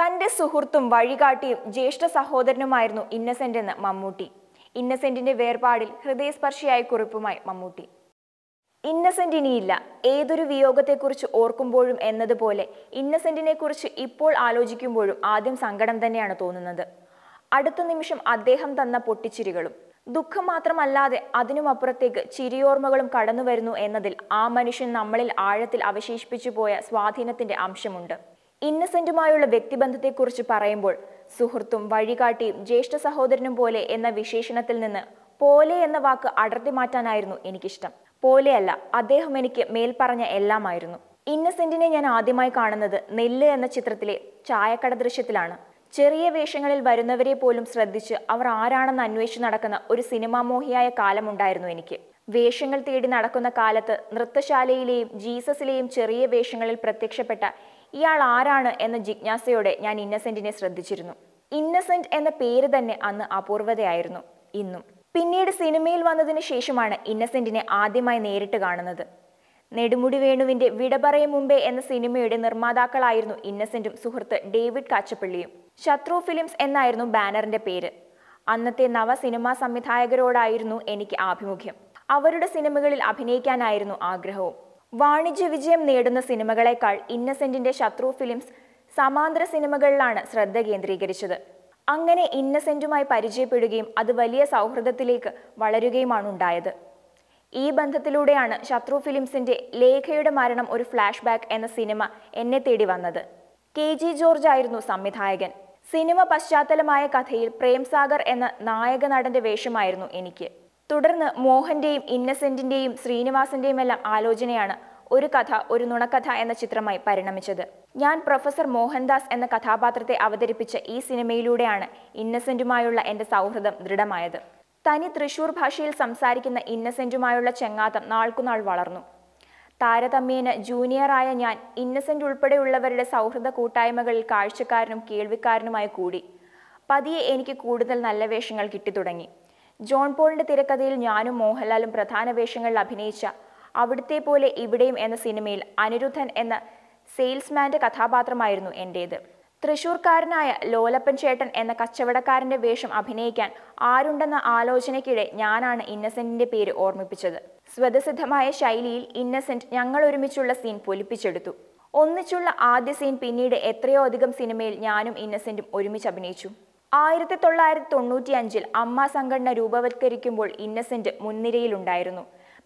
തന്റെ സുഹൃത്തും വഴികാട്ടിയും ജ്യേഷ്ഠ സഹോദരനുമായിരുന്നു ഇന്നസെന്റ് എന്ന് മമ്മൂട്ടി ഇന്നസെന്റിന്റെ വേർപാടിൽ ഹൃദയസ്പർശിയായ കുറിപ്പുമായി മമ്മൂട്ടി ഇന്നസെന്റ് ഇനിയില്ല ഏതൊരു വിയോഗത്തെക്കുറിച്ച് ഓർക്കുമ്പോഴും എന്നതുപോലെ ഇന്നസെന്റിനെ കുറിച്ച് ഇപ്പോൾ ആലോചിക്കുമ്പോഴും ആദ്യം സങ്കടം തന്നെയാണ് തോന്നുന്നത് അടുത്ത നിമിഷം അദ്ദേഹം തന്ന പൊട്ടിച്ചിരികളും ദുഃഖം മാത്രമല്ലാതെ അതിനുമപ്പുറത്തേക്ക് ചിരിയോർമ്മകളും കടന്നു വരുന്നു എന്നതിൽ ആ മനുഷ്യൻ നമ്മളിൽ ആഴത്തിൽ അവശേഷിപ്പിച്ചു പോയ സ്വാധീനത്തിന്റെ അംശമുണ്ട് ഇന്നസെന്റുമായുള്ള വ്യക്തിബന്ധത്തെക്കുറിച്ച് പറയുമ്പോൾ സുഹൃത്തും വഴികാട്ടിയും ജ്യേഷ്ഠ സഹോദരനും പോലെ എന്ന വിശേഷണത്തിൽ നിന്ന് പോലെ എന്ന വാക്ക് അടർത്തി മാറ്റാനായിരുന്നു എനിക്കിഷ്ടം പോലെയല്ല അദ്ദേഹം എനിക്ക് മേൽപ്പറഞ്ഞ എല്ലാമായിരുന്നു ഇന്നസെന്റിനെ ഞാൻ ആദ്യമായി കാണുന്നത് നെല്ല് എന്ന ചിത്രത്തിലെ ചായക്കട ദൃശ്യത്തിലാണ് ചെറിയ വേഷങ്ങളിൽ വരുന്നവരെ പോലും ശ്രദ്ധിച്ച് അവർ ആരാണെന്ന് അന്വേഷിച്ച് നടക്കുന്ന ഒരു മോഹിയായ കാലമുണ്ടായിരുന്നു എനിക്ക് വേഷങ്ങൾ തേടി നടക്കുന്ന കാലത്ത് നൃത്തശാലയിലെയും ജീസസിലെയും ചെറിയ വേഷങ്ങളിൽ പ്രത്യക്ഷപ്പെട്ട ഇയാൾ ആരാണ് എന്ന ജിജ്ഞാസയോടെ ഞാൻ ഇന്നസെന്റിനെ ശ്രദ്ധിച്ചിരുന്നു ഇന്നസെന്റ് എന്ന പേര് തന്നെ അന്ന് അപൂർവതയായിരുന്നു ഇന്നും പിന്നീട് സിനിമയിൽ വന്നതിന് ശേഷമാണ് ഇന്നസെന്റിനെ ആദ്യമായി നേരിട്ട് കാണുന്നത് നെടുമുടി വേണുവിന്റെ വിടപറയും മുമ്പേ എന്ന സിനിമയുടെ നിർമ്മാതാക്കളായിരുന്നു ഇന്നസെന്റും സുഹൃത്ത് ഡേവിഡ് കാച്ചപ്പള്ളിയും ശത്രു ഫിലിംസ് എന്നായിരുന്നു ബാനറിന്റെ പേര് അന്നത്തെ നവ സിനിമാ സംവിധായകരോടായിരുന്നു എനിക്ക് ആഭിമുഖ്യം അവരുടെ സിനിമകളിൽ അഭിനയിക്കാനായിരുന്നു ആഗ്രഹവും വാണിജ്യ വിജയം നേടുന്ന സിനിമകളെക്കാൾ ഇന്നസെന്റിന്റെ ശത്രു ഫിലിംസ് സമാന്തര സിനിമകളിലാണ് ശ്രദ്ധ കേന്ദ്രീകരിച്ചത് അങ്ങനെ ഇന്നസെന്റുമായി പരിചയപ്പെടുകയും അത് വലിയ സൗഹൃദത്തിലേക്ക് വളരുകയുമാണ് ഉണ്ടായത് ഈ ബന്ധത്തിലൂടെയാണ് ശത്രു ഫിലിംസിന്റെ ലേഖയുടെ മരണം ഒരു ഫ്ലാഷ് ബാക്ക് എന്ന സിനിമ എന്നെ തേടി വന്നത് കെ ജി ജോർജ് ആയിരുന്നു സംവിധായകൻ സിനിമ പശ്ചാത്തലമായ കഥയിൽ പ്രേംസാഗർ എന്ന നായക നടന്റെ വേഷമായിരുന്നു എനിക്ക് തുടർന്ന് മോഹന്റെയും ഇന്നസെന്റിന്റെയും ശ്രീനിവാസന്റെയും എല്ലാം ആലോചനയാണ് ഒരു കഥ ഒരു നുണക്കഥ എന്ന ചിത്രമായി പരിണമിച്ചത് ഞാൻ പ്രൊഫസർ മോഹൻദാസ് എന്ന കഥാപാത്രത്തെ അവതരിപ്പിച്ച ഈ സിനിമയിലൂടെയാണ് ഇന്നസെന്റുമായുള്ള എൻ്റെ സൗഹൃദം ദൃഢമായത് തനി തൃശൂർ ഭാഷയിൽ സംസാരിക്കുന്ന ഇന്നസെന്റുമായുള്ള ചെങ്ങാത്തം നാൾക്കുനാൾ വളർന്നു താരതമ്യേന ജൂനിയറായ ഞാൻ ഇന്നസെന്റ് ഉൾപ്പെടെയുള്ളവരുടെ സൗഹൃദ കൂട്ടായ്മകളിൽ കാഴ്ചക്കാരനും കേൾവിക്കാരനുമായി കൂടി പതിയെ എനിക്ക് കൂടുതൽ നല്ല വേഷങ്ങൾ കിട്ടിത്തുടങ്ങി ജോൺ പോളിന്റെ തിരക്കഥയിൽ ഞാനും മോഹൻലാലും പ്രധാന വേഷങ്ങളിൽ അഭിനയിച്ച അവിടുത്തെ പോലെ ഇവിടെയും എന്ന സിനിമയിൽ അനിരുദ്ധൻ എന്ന സെയിൽസ്മാന്റെ കഥാപാത്രമായിരുന്നു എൻ്റേത് തൃശൂർക്കാരനായ ലോലപ്പൻ ചേട്ടൻ എന്ന കച്ചവടക്കാരന്റെ വേഷം അഭിനയിക്കാൻ ആരുണ്ടെന്ന ആലോചനയ്ക്കിടെ ഞാനാണ് ഇന്നസെന്റിന്റെ പേര് ഓർമ്മിപ്പിച്ചത് സ്വതസിദ്ധമായ ശൈലിയിൽ ഇന്നസെന്റ് ഞങ്ങൾ ഒരുമിച്ചുള്ള സീൻ പൊലിപ്പിച്ചെടുത്തു ഒന്നിച്ചുള്ള ആദ്യ സീൻ പിന്നീട് എത്രയോ അധികം സിനിമയിൽ ഞാനും ഇന്നസെന്റും ഒരുമിച്ച് അഭിനയിച്ചു ആയിരത്തി തൊള്ളായിരത്തി അഞ്ചിൽ അമ്മ സംഘടന രൂപവത്കരിക്കുമ്പോൾ ഇന്നസെന്റ് മുൻനിരയിലുണ്ടായിരുന്നു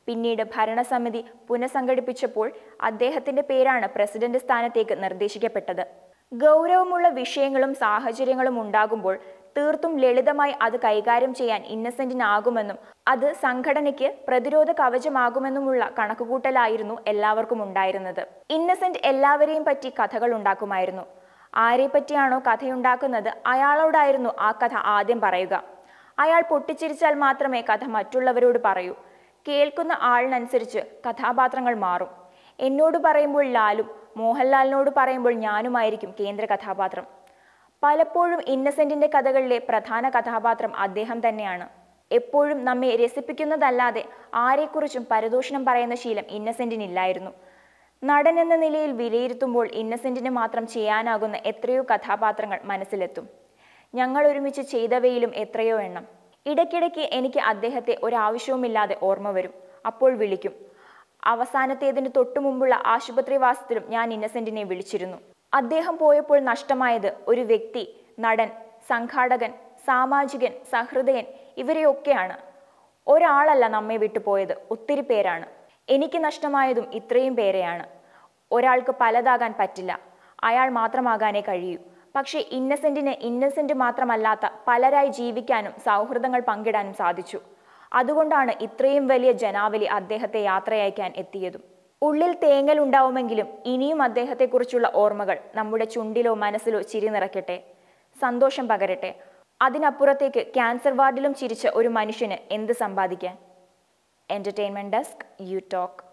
പിന്നീട് ഭരണസമിതി പുനഃസംഘടിപ്പിച്ചപ്പോൾ അദ്ദേഹത്തിന്റെ പേരാണ് പ്രസിഡന്റ് സ്ഥാനത്തേക്ക് നിർദ്ദേശിക്കപ്പെട്ടത് ഗൗരവമുള്ള വിഷയങ്ങളും സാഹചര്യങ്ങളും ഉണ്ടാകുമ്പോൾ തീർത്തും ലളിതമായി അത് കൈകാര്യം ചെയ്യാൻ ഇന്നസെന്റിനാകുമെന്നും അത് സംഘടനയ്ക്ക് പ്രതിരോധ കവചമാകുമെന്നുമുള്ള കണക്കുകൂട്ടലായിരുന്നു എല്ലാവർക്കും ഉണ്ടായിരുന്നത് ഇന്നസെന്റ് എല്ലാവരെയും പറ്റി കഥകൾ ഉണ്ടാക്കുമായിരുന്നു ആരെപ്പറ്റിയാണോ കഥയുണ്ടാക്കുന്നത് അയാളോടായിരുന്നു ആ കഥ ആദ്യം പറയുക അയാൾ പൊട്ടിച്ചിരിച്ചാൽ മാത്രമേ കഥ മറ്റുള്ളവരോട് പറയൂ കേൾക്കുന്ന ആളിനനുസരിച്ച് കഥാപാത്രങ്ങൾ മാറും എന്നോട് പറയുമ്പോൾ ലാലും മോഹൻലാലിനോട് പറയുമ്പോൾ ഞാനുമായിരിക്കും കേന്ദ്ര കഥാപാത്രം പലപ്പോഴും ഇന്നസെന്റിന്റെ കഥകളിലെ പ്രധാന കഥാപാത്രം അദ്ദേഹം തന്നെയാണ് എപ്പോഴും നമ്മെ രസിപ്പിക്കുന്നതല്ലാതെ ആരെക്കുറിച്ചും പരദൂഷണം പറയുന്ന ശീലം ഇന്നസെന്റിനില്ലായിരുന്നു നടൻ എന്ന നിലയിൽ വിലയിരുത്തുമ്പോൾ ഇന്നസെന്റിന് മാത്രം ചെയ്യാനാകുന്ന എത്രയോ കഥാപാത്രങ്ങൾ മനസ്സിലെത്തും ഞങ്ങൾ ഒരുമിച്ച് ചെയ്തവയിലും എത്രയോ എണ്ണം ഇടയ്ക്കിടയ്ക്ക് എനിക്ക് അദ്ദേഹത്തെ ഒരാവശ്യവുമില്ലാതെ ഓർമ്മ വരും അപ്പോൾ വിളിക്കും അവസാനത്തേതിന് തൊട്ടുമുമ്പുള്ള ആശുപത്രിവാസത്തിലും ഞാൻ ഇന്നസെന്റിനെ വിളിച്ചിരുന്നു അദ്ദേഹം പോയപ്പോൾ നഷ്ടമായത് ഒരു വ്യക്തി നടൻ സംഘാടകൻ സാമാജികൻ സഹൃദയൻ ഇവരെയൊക്കെയാണ് ഒരാളല്ല നമ്മെ വിട്ടുപോയത് ഒത്തിരി പേരാണ് എനിക്ക് നഷ്ടമായതും ഇത്രയും പേരെയാണ് ഒരാൾക്ക് പലതാകാൻ പറ്റില്ല അയാൾ മാത്രമാകാനേ കഴിയൂ പക്ഷേ ഇന്നസെൻറ്റിന് ഇന്നസെന്റ് മാത്രമല്ലാത്ത പലരായി ജീവിക്കാനും സൗഹൃദങ്ങൾ പങ്കിടാനും സാധിച്ചു അതുകൊണ്ടാണ് ഇത്രയും വലിയ ജനാവലി അദ്ദേഹത്തെ യാത്രയയക്കാൻ എത്തിയതും ഉള്ളിൽ തേങ്ങൽ ഉണ്ടാവുമെങ്കിലും ഇനിയും അദ്ദേഹത്തെക്കുറിച്ചുള്ള ഓർമ്മകൾ നമ്മുടെ ചുണ്ടിലോ മനസ്സിലോ ചിരി നിറയ്ക്കട്ടെ സന്തോഷം പകരട്ടെ അതിനപ്പുറത്തേക്ക് ക്യാൻസർ വാർഡിലും ചിരിച്ച ഒരു മനുഷ്യന് എന്ത് സമ്പാദിക്കാൻ Entertainment Desk, you talk.